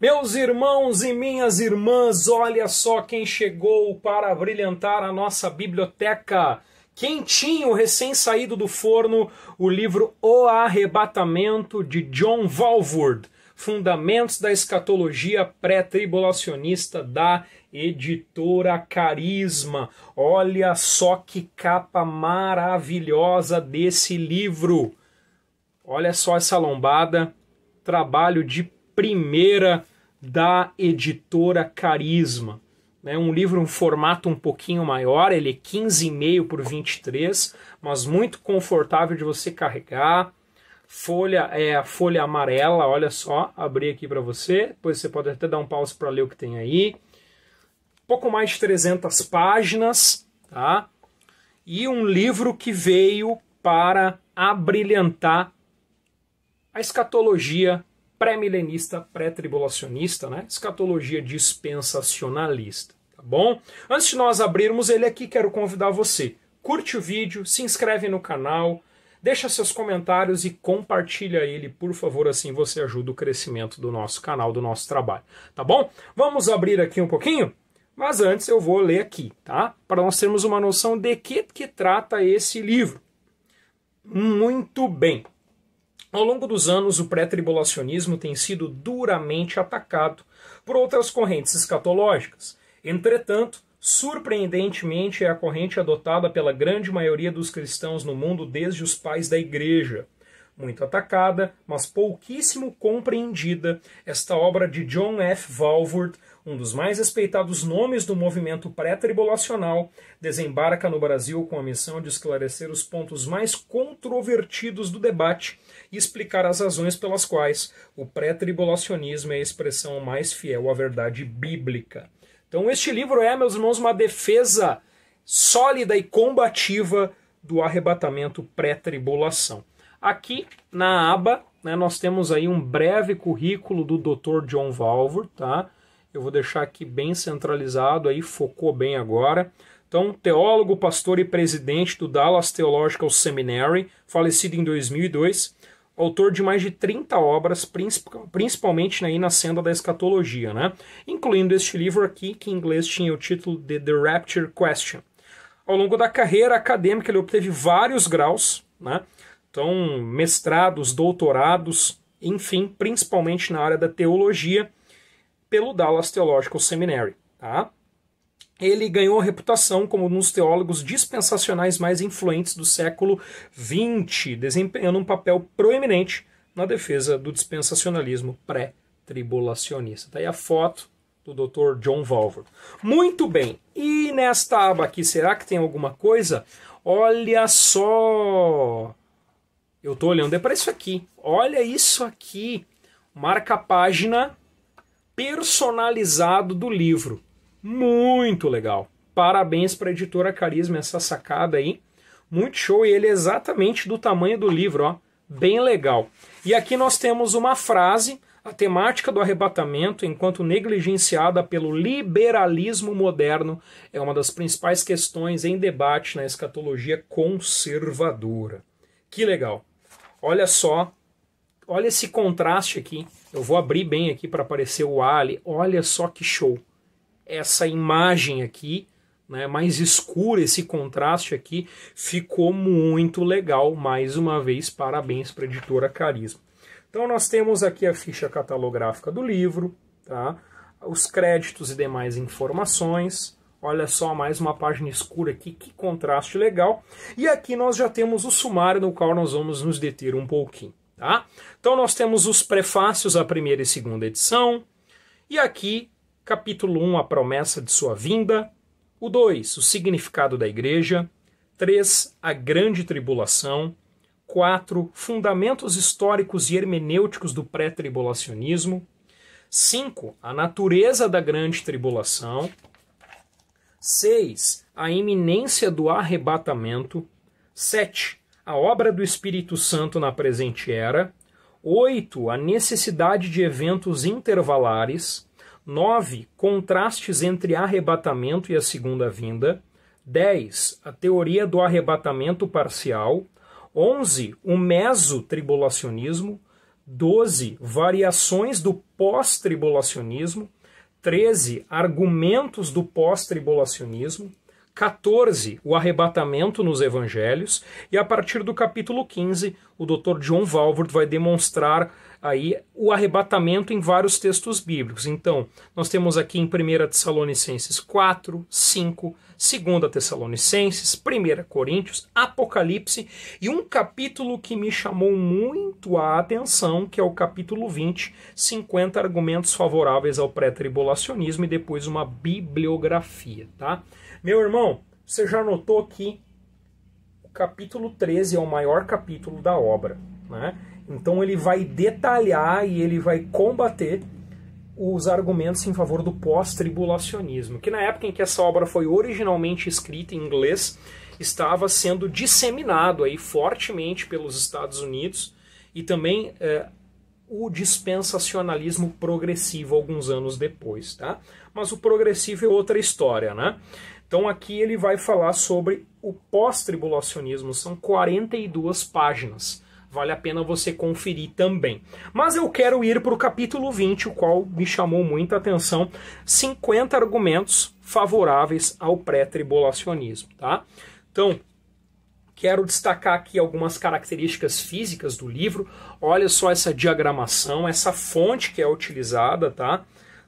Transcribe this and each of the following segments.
Meus irmãos e minhas irmãs, olha só quem chegou para brilhantar a nossa biblioteca. Quentinho, recém-saído do forno, o livro O Arrebatamento de John Volvoord, Fundamentos da Escatologia Pré-Tribulacionista da editora Carisma. Olha só que capa maravilhosa desse livro. Olha só essa lombada, trabalho de primeira da editora Carisma. é Um livro, um formato um pouquinho maior, ele é 15,5 por 23, mas muito confortável de você carregar. Folha é a folha amarela, olha só, abri aqui para você, depois você pode até dar um pause para ler o que tem aí. Pouco mais de 300 páginas, tá? E um livro que veio para abrilhantar a escatologia pré-milenista, pré-tribulacionista, né? Escatologia dispensacionalista, tá bom? Antes de nós abrirmos ele aqui, quero convidar você. Curte o vídeo, se inscreve no canal, deixa seus comentários e compartilha ele, por favor, assim você ajuda o crescimento do nosso canal, do nosso trabalho, tá bom? Vamos abrir aqui um pouquinho? Mas antes eu vou ler aqui, tá? Para nós termos uma noção de que que trata esse livro. Muito bem. Ao longo dos anos, o pré-tribulacionismo tem sido duramente atacado por outras correntes escatológicas. Entretanto, surpreendentemente, é a corrente adotada pela grande maioria dos cristãos no mundo desde os pais da Igreja muito atacada, mas pouquíssimo compreendida, esta obra de John F. Valvoort, um dos mais respeitados nomes do movimento pré-tribulacional, desembarca no Brasil com a missão de esclarecer os pontos mais controvertidos do debate e explicar as razões pelas quais o pré-tribulacionismo é a expressão mais fiel à verdade bíblica. Então, este livro é, meus irmãos, uma defesa sólida e combativa do arrebatamento pré-tribulação. Aqui na aba, né, nós temos aí um breve currículo do Dr. John Valvor, tá? Eu vou deixar aqui bem centralizado, aí focou bem agora. Então, teólogo, pastor e presidente do Dallas Theological Seminary, falecido em 2002, autor de mais de 30 obras, principalmente né, aí na senda da escatologia, né? incluindo este livro aqui, que em inglês tinha o título de The Rapture Question. Ao longo da carreira acadêmica, ele obteve vários graus, né? Então, mestrados, doutorados, enfim, principalmente na área da teologia, pelo Dallas Theological Seminary. Tá? Ele ganhou reputação como um dos teólogos dispensacionais mais influentes do século XX, desempenhando um papel proeminente na defesa do dispensacionalismo pré-tribulacionista. Tá aí a foto do Dr. John Volver. Muito bem, e nesta aba aqui, será que tem alguma coisa? Olha só! eu estou olhando é para isso aqui. Olha isso aqui. Marca página personalizado do livro. Muito legal. Parabéns para a editora Carisma essa sacada aí. Muito show e ele é exatamente do tamanho do livro, ó. Bem legal. E aqui nós temos uma frase, a temática do arrebatamento, enquanto negligenciada pelo liberalismo moderno, é uma das principais questões em debate na escatologia conservadora. Que legal. Olha só, olha esse contraste aqui. Eu vou abrir bem aqui para aparecer o Ali. Olha só que show. Essa imagem aqui, né, mais escura, esse contraste aqui, ficou muito legal. Mais uma vez, parabéns para a editora Carisma. Então nós temos aqui a ficha catalográfica do livro, tá? os créditos e demais informações. Olha só, mais uma página escura aqui, que contraste legal. E aqui nós já temos o sumário no qual nós vamos nos deter um pouquinho. Tá? Então nós temos os prefácios à primeira e segunda edição. E aqui, capítulo 1, a promessa de sua vinda. O 2, o significado da igreja. 3, a grande tribulação. 4, fundamentos históricos e hermenêuticos do pré-tribulacionismo. 5, a natureza da grande tribulação. 6. A iminência do arrebatamento. 7. A obra do Espírito Santo na presente era. 8. A necessidade de eventos intervalares. 9. Contrastes entre arrebatamento e a segunda vinda. 10. A teoria do arrebatamento parcial. 11. O mesotribulacionismo. 12. Variações do pós-tribulacionismo. 13 argumentos do pós-tribulacionismo, 14, o arrebatamento nos evangelhos, e a partir do capítulo 15, o Dr. John Valvord vai demonstrar aí o arrebatamento em vários textos bíblicos. Então, nós temos aqui em 1 Tessalonicenses 4, 5, 2 Tessalonicenses, 1 Coríntios, Apocalipse e um capítulo que me chamou muito a atenção, que é o capítulo 20, 50 argumentos favoráveis ao pré-tribulacionismo e depois uma bibliografia, tá? Meu irmão, você já notou que o capítulo 13 é o maior capítulo da obra, né? Então ele vai detalhar e ele vai combater os argumentos em favor do pós-tribulacionismo, que na época em que essa obra foi originalmente escrita em inglês, estava sendo disseminado aí fortemente pelos Estados Unidos e também é, o dispensacionalismo progressivo alguns anos depois, tá? Mas o progressivo é outra história, né? Então aqui ele vai falar sobre o pós-tribulacionismo, são 42 páginas. Vale a pena você conferir também. Mas eu quero ir para o capítulo 20, o qual me chamou muita atenção. 50 argumentos favoráveis ao pré-tribulacionismo. Tá? Então, Quero destacar aqui algumas características físicas do livro. Olha só essa diagramação, essa fonte que é utilizada, tá?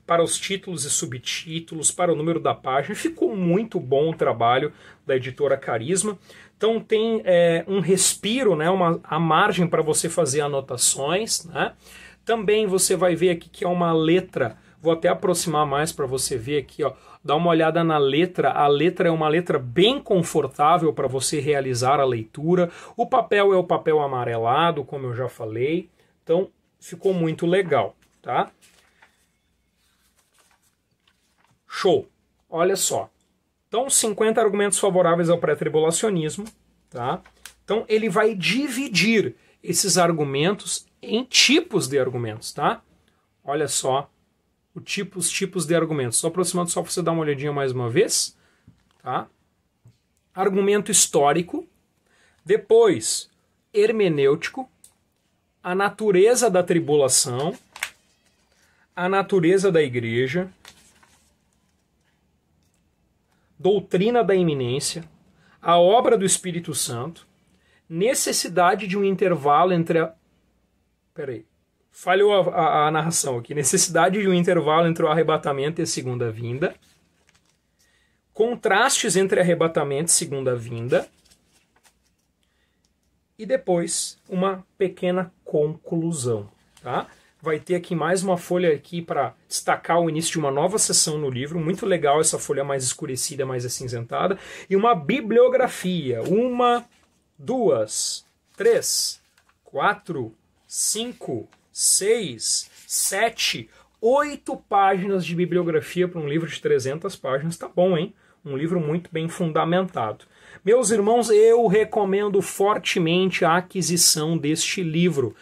para os títulos e subtítulos, para o número da página. Ficou muito bom o trabalho da editora Carisma. Então tem é, um respiro, né, uma, a margem para você fazer anotações. Né? Também você vai ver aqui que é uma letra. Vou até aproximar mais para você ver aqui, ó. Dá uma olhada na letra. A letra é uma letra bem confortável para você realizar a leitura. O papel é o papel amarelado, como eu já falei. Então ficou muito legal, tá? Show. Olha só. Então, 50 argumentos favoráveis ao pré-tribulacionismo, tá? Então, ele vai dividir esses argumentos em tipos de argumentos, tá? Olha só o tipo, os tipos de argumentos. Só aproximando só para você dar uma olhadinha mais uma vez, tá? Argumento histórico, depois hermenêutico, a natureza da tribulação, a natureza da igreja, doutrina da iminência, a obra do Espírito Santo, necessidade de um intervalo entre a. Peraí. Falhou a, a, a narração aqui. Necessidade de um intervalo entre o arrebatamento e a segunda vinda. Contrastes entre arrebatamento e segunda vinda. E depois uma pequena conclusão. Tá? vai ter aqui mais uma folha aqui para destacar o início de uma nova sessão no livro, muito legal essa folha mais escurecida, mais acinzentada, e uma bibliografia, uma, duas, três, quatro, cinco, seis, sete, oito páginas de bibliografia para um livro de 300 páginas, tá bom, hein? Um livro muito bem fundamentado. Meus irmãos, eu recomendo fortemente a aquisição deste livro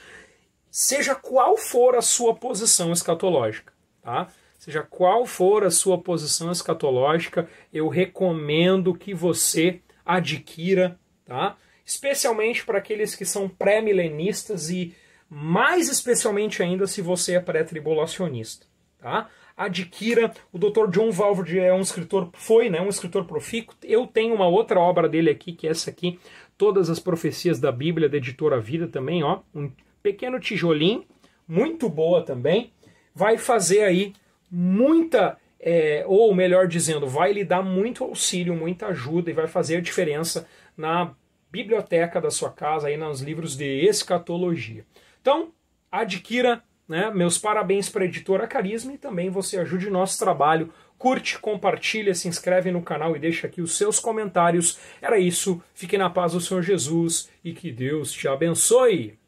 seja qual for a sua posição escatológica, tá? Seja qual for a sua posição escatológica, eu recomendo que você adquira, tá? Especialmente para aqueles que são pré-milenistas e mais especialmente ainda se você é pré-tribulacionista, tá? Adquira, o Dr. John Valverde é um escritor, foi, né, um escritor profícuo. Eu tenho uma outra obra dele aqui, que é essa aqui, Todas as Profecias da Bíblia, da editora Vida também, ó, um pequeno tijolinho, muito boa também, vai fazer aí muita, é, ou melhor dizendo, vai lhe dar muito auxílio, muita ajuda e vai fazer a diferença na biblioteca da sua casa, aí nos livros de escatologia. Então, adquira, né? Meus parabéns para a editora Carisma e também você ajude o nosso trabalho. Curte, compartilha, se inscreve no canal e deixa aqui os seus comentários. Era isso, fique na paz do Senhor Jesus e que Deus te abençoe.